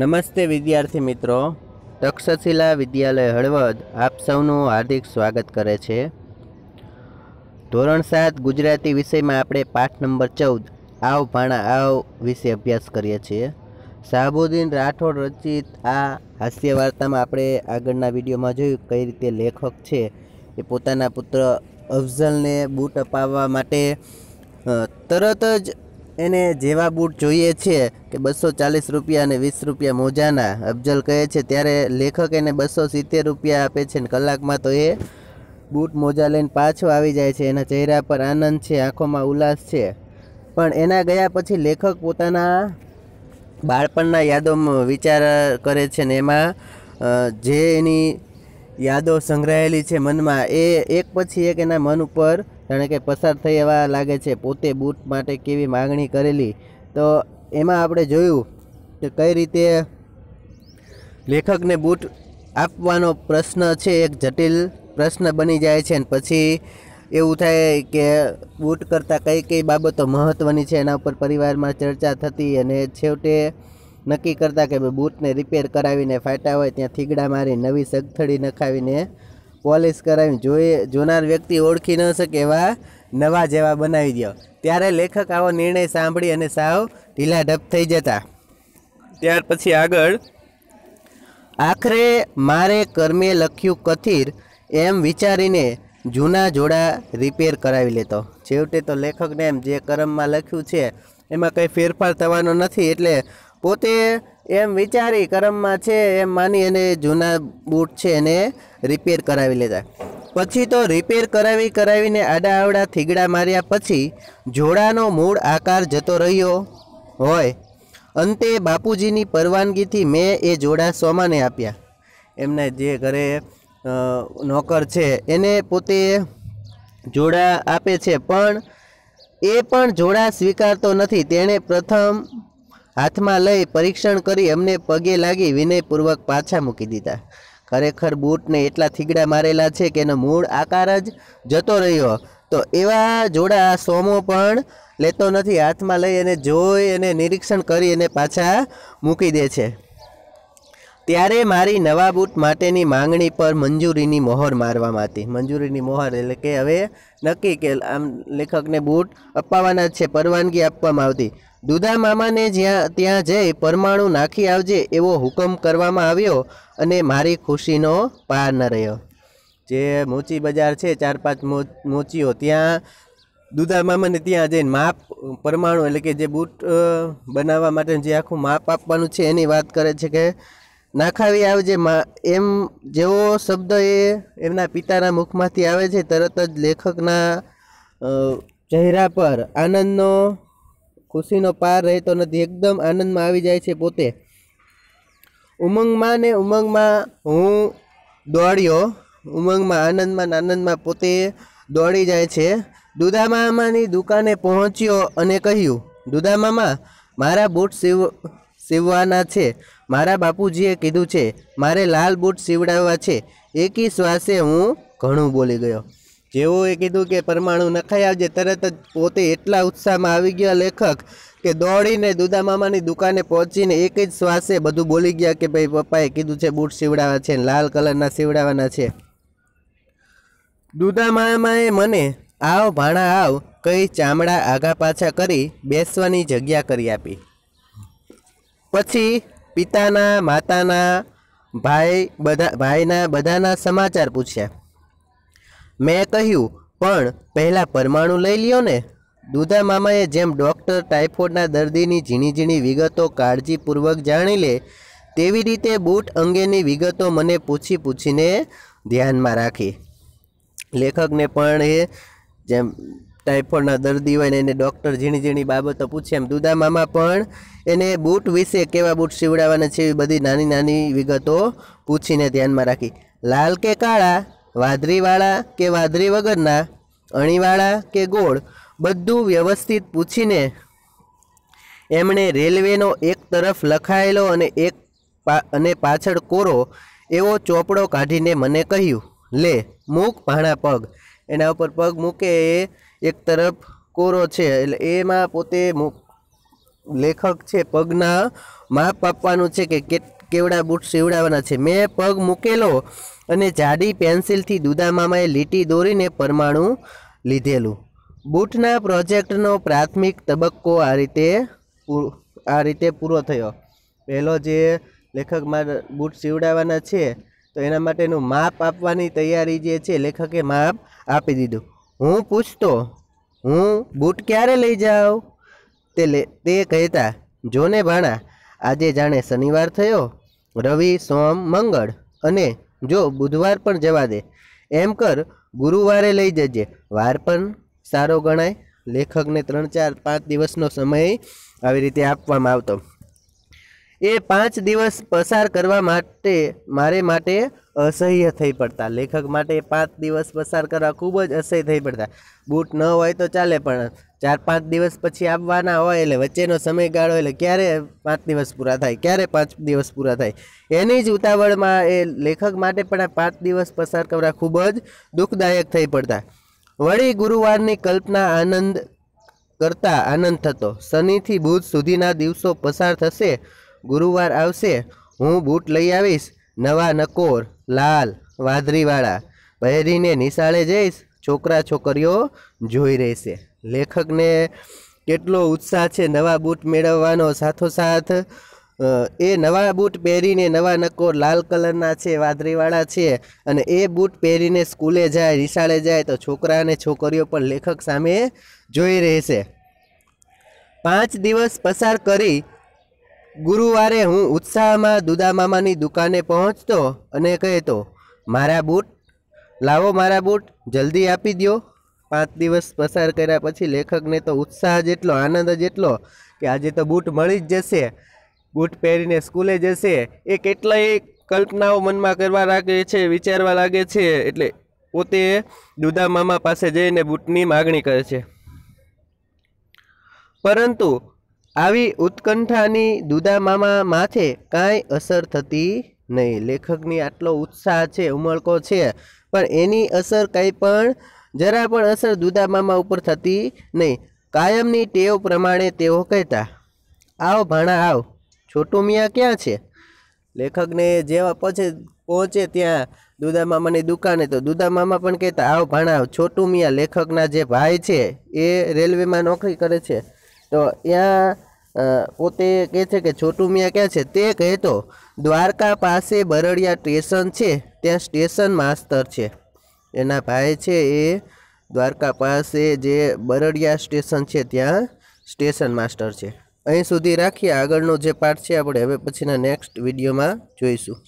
નમસ્તે વિદ્યાર્થી મિત્રો તક્ષશિલા વિદ્યાલય હળવદ આપ સૌનું હાર્દિક સ્વાગત કરે છે ધોરણ સાત ગુજરાતી વિષયમાં આપણે પાઠ નંબર ચૌદ આવ ભાણા આવ વિશે અભ્યાસ કરીએ છીએ શાહબુદ્દીન રાઠોડ રચિત આ હાસ્ય વાર્તામાં આપણે આગળના વિડીયોમાં જોયું કઈ રીતે લેખક છે એ પોતાના પુત્ર અફઝલને બૂટ અપાવવા માટે તરત જ એને જેવા બૂટ જોઈએ છે કે બસો ચાલીસ રૂપિયા અને વીસ રૂપિયા મોજાના અફજલ કહે છે ત્યારે લેખક એને બસો સિત્તેર રૂપિયા આપે છે ને કલાકમાં તો એ બૂટ મોજા લઈને પાછો આવી જાય છે એના ચહેરા પર આનંદ છે આંખોમાં ઉલ્લાસ છે પણ એના ગયા પછી લેખક પોતાના બાળપણના યાદોમાં વિચાર કરે છે ને એમાં જે એની યાદો સંગ્રહાયેલી છે મનમાં એ એક પછી એક એના મન ઉપર જાણે કે પસાર થઈ એવા લાગે છે પોતે બૂટ માટે કેવી માગણી કરેલી તો એમાં આપણે જોયું કે કઈ રીતે લેખકને બૂટ આપવાનો પ્રશ્ન છે એક જટિલ પ્રશ્ન બની જાય છે અને પછી એવું થાય કે બૂટ કરતાં કઈ કઈ બાબતો મહત્ત્વની છે એના ઉપર પરિવારમાં ચર્ચા થતી અને છેવટે નક્કી કરતાં કે બૂટને રિપેર કરાવીને ફાટા હોય ત્યાં થીગડા મારી નવી સગથડી નખાવીને પોલિશ કરાવી જોઈએ જોનાર વ્યક્તિ ઓળખી ન શકે એવા નવા જેવા બનાવી દો ત્યારે લેખક આવો નિર્ણય સાંભળી અને સાવ ઢીલા ઢપ થઈ જતા ત્યાર પછી આગળ આખરે મારે કર્મે લખ્યું કથિર એમ વિચારીને જૂના જોડા રિપેર કરાવી લેતો છેવટે તો લેખકને એમ જે કરમમાં લખ્યું છે એમાં કંઈ ફેરફાર થવાનો નથી એટલે પોતે એમ વિચારી કરમમાં છે એમ માની અને જૂના બૂટ છે એને રિપેર કરાવી લેતા પછી તો રિપેર કરાવી કરાવીને આડા આવડા થીગડા માર્યા પછી જોડાનો મૂળ આકાર જતો રહ્યો હોય અંતે બાપુજીની પરવાનગીથી મેં એ જોડા સોમાને આપ્યા એમને જે ઘરે નોકર છે એને પોતે જોડા આપે છે પણ એ પણ જોડા સ્વીકારતો નથી તેણે પ્રથમ હાથમાં લઈ પરીક્ષણ કરી અમને પગે લાગી વિનયપૂર્વક પાછા મૂકી દીધા ખરેખર બૂટને એટલા થીગડા મારેલા છે કે એનો મૂળ આકાર જ જતો રહ્યો તો એવા જોડા સોમો પણ લેતો નથી હાથમાં લઈ અને જોઈ અને નિરીક્ષણ કરી અને પાછા મૂકી દે છે ત્યારે મારી નવા બૂટ માટેની માંગણી પર મંજૂરીની મોહર મારવામાં હતી મંજૂરીની મોહર એટલે કે હવે નક્કી કે આમ લેખકને બૂટ અપાવવાના જ છે પરવાનગી આપવામાં આવતી દુધા મામાને જ્યાં ત્યાં જઈ પરમાણુ નાખી આવજે એવો હુકમ કરવામાં આવ્યો અને મારી ખુશીનો પાર ન રહ્યો જે મોચી બજાર છે ચાર પાંચ મોચીઓ ત્યાં દુધા મામાને ત્યાં જઈને માપ પરમાણુ એટલે કે જે બૂટ બનાવવા માટે જે આખું માપ આપવાનું છે એની વાત કરે છે કે નાખાવી આવજે માં એમ જેવો શબ્દ એ એમના પિતાના મુખમાંથી આવે છે તરત જ લેખકના ચહેરા પર આનંદનો ખુશીનો પાર રહેતો નથી એકદમ આનંદમાં આવી જાય છે પોતે ઉમંગમાં ને ઉમંગમાં હું દોડ્યો ઉમંગમાં આનંદમાં આનંદમાં પોતે દોડી જાય છે દુદામામાની દુકાને પહોંચ્યો અને કહ્યું દુદામામા મારા બૂટ સીવ સીવવાના છે મારા બાપુજીએ કીધું છે મારે લાલ બૂટ સીવડાવવા છે એકી શ્વાસે હું ઘણું બોલી ગયો જેઓએ કીધું કે પરમાણુ નખાઈ આવજે તરત જ પોતે એટલા ઉત્સાહમાં આવી ગયા લેખક કે દોડીને દુદા મામાની દુકાને પહોંચીને એક જ શ્વાસે બધું બોલી ગયા કે ભાઈ પપ્પાએ કીધું છે બૂટ સીવડાવવા છે લાલ કલરના સીવડાવવાના છે દુદા મામાએ મને આવ ભાણા આવ કઈ ચામડા આઘા પાછા કરી બેસવાની જગ્યા કરી આપી પછી પિતાના માતાના ભાઈ બધા ભાઈના બધાના સમાચાર પૂછ્યા મેં કહ્યું પણ પહેલાં પરમાણુ લઈ લ્યો ને દુધા મામાએ જેમ ડૉક્ટર ટાઇફોઇડના દર્દીની ઝીણી ઝીણી વિગતો કાળજીપૂર્વક જાણી લે તેવી રીતે બૂટ અંગેની વિગતો મને પૂછી પૂછીને ધ્યાનમાં રાખી લેખકને પણ એ જેમ ટાઇફોઇડના દર્દી હોય ને એને ડૉક્ટર ઝીણી ઝીણી બાબતો પૂછે એમ દુદા મામા પણ એને બૂટ વિશે કેવા બૂટ સીવડાવવાના છે એવી બધી નાની નાની વિગતો પૂછીને ધ્યાનમાં રાખી લાલ કે કાળા વાદળીવાળા કે વાદળી વગરના અણીવાળા કે ગોળ બધું વ્યવસ્થિત પૂછીને એમણે રેલવેનો એક તરફ લખાયેલો અને એક અને પાછળ કોરો એવો ચોપડો કાઢીને મને કહ્યું લે મૂક ભાણા પગ એના ઉપર પગ મૂકે એ એક તરફ કોરો છે એટલે એમાં પોતે લેખક છે પગના માપ આપવાનું છે કે કેવડા બૂટ સીવડાવવાના છે મેં પગ મૂકેલો અને જાડી પેન્સિલથી દુદામામાએ લીટી દોરીને પરમાણુ લીધેલું બૂટના પ્રોજેક્ટનો પ્રાથમિક તબક્કો આ રીતે આ રીતે પૂરો થયો પહેલો જે લેખક મારા બૂટ સીવડાવવાના છે તો એના માટેનું માપ આપવાની તૈયારી જે છે લેખકે માપ આપી દીધું હું પૂછતો હું બૂટ ક્યારે લઈ જાઉં તે તે કહેતા જોને ભાણા આજે જાણે શનિવાર થયો રવિ સોમ મંગળ અને જો બુધવાર પણ જવા દે એમ કર ગુરુવારે લઈ જજે વાર પણ સારો ગણાય લેખકને ત્રણ ચાર પાંચ દિવસનો સમય આવી રીતે આપવામાં આવતો એ પાંચ દિવસ પસાર કરવા માટે મારે માટે અસહ્ય થઈ પડતા લેખક માટે પાંચ દિવસ પસાર કરવા ખૂબ જ અસહ્ય થઈ પડતા બૂટ ન હોય તો ચાલે પણ ચાર પાંચ દિવસ પછી આવવાના હોય એટલે વચ્ચેનો સમયગાળો એટલે ક્યારે પાંચ દિવસ પૂરા થાય ક્યારે પાંચ દિવસ પૂરા થાય એની જ ઉતાવળમાં એ લેખક માટે પણ આ પાંચ દિવસ પસાર કરવા ખૂબ જ દુઃખદાયક થઈ પડતા વળી ગુરુવારની કલ્પના આનંદ કરતા આનંદ થતો શનિથી બુધ સુધીના દિવસો પસાર થશે ગુરુવાર આવશે હું બૂટ લઈ આવીશ નવા નકોર લાલ વાદળીવાળા પહેરીને નિશાળે જઈશ છોકરા છોકરીઓ જોઈ રહેશે લેખકને કેટલો ઉત્સાહ છે નવા બૂટ મેળવવાનો સાથોસાથ એ નવા બૂટ પહેરીને નવા નકોર લાલ કલરના છે વાદળીવાળા છે અને એ બૂટ પહેરીને સ્કૂલે જાય નિશાળે જાય તો છોકરા અને છોકરીઓ પણ લેખક સામે જોઈ રહેશે પાંચ દિવસ પસાર કરી ગુરુવારે હું ઉત્સાહમાં દુદામામાની દુકાને પહોંચતો અને કહેતો મારા બૂટ લાવો મારા બૂટ જલ્દી આપી દો પાંચ દિવસ પસાર કર્યા પછી લેખકને તો ઉત્સાહ જેટલો આનંદ જ જેટલો કે આજે તો બૂટ મળી જ જશે બૂટ પહેરીને સ્કૂલે જશે એ કેટલાય કલ્પનાઓ મનમાં કરવા લાગે છે વિચારવા લાગે છે એટલે પોતે દુદા મામા પાસે જઈને બૂટની માગણી કરે છે પરંતુ આવી ઉત્કંઠાની દુદામામા માથે કાંઈ અસર થતી નહીં લેખકની આટલો ઉત્સાહ છે ઉમળકો છે પણ એની અસર કંઈ પણ જરા પણ અસર દુદામામા ઉપર થતી નહીં કાયમની ટેવ પ્રમાણે તેઓ કહેતા આવ ભાણા આવ છોટું મિયા ક્યાં છે લેખકને જેવા પછી પહોંચે ત્યાં દુદામામાની દુકાને તો દુદામામા પણ કહેતા આવ ભાણા આવ છોટું મિયા લેખકના જે ભાઈ છે એ રેલવેમાં નોકરી કરે છે તો ત્યાં પોતે કહે છે કે છોટું મિયા ક્યાં છે તે કહેતો દ્વારકા પાસે બરડિયા સ્ટેશન છે ત્યાં સ્ટેશન માસ્તર છે એના ભાઈ છે એ દ્વારકા પાસે જે બરડિયા સ્ટેશન છે ત્યાં સ્ટેશન માસ્ટર છે અહીં સુધી રાખીએ આગળનો જે પાઠ છે આપણે હવે પછીના નેક્સ્ટ વિડીયોમાં જોઈશું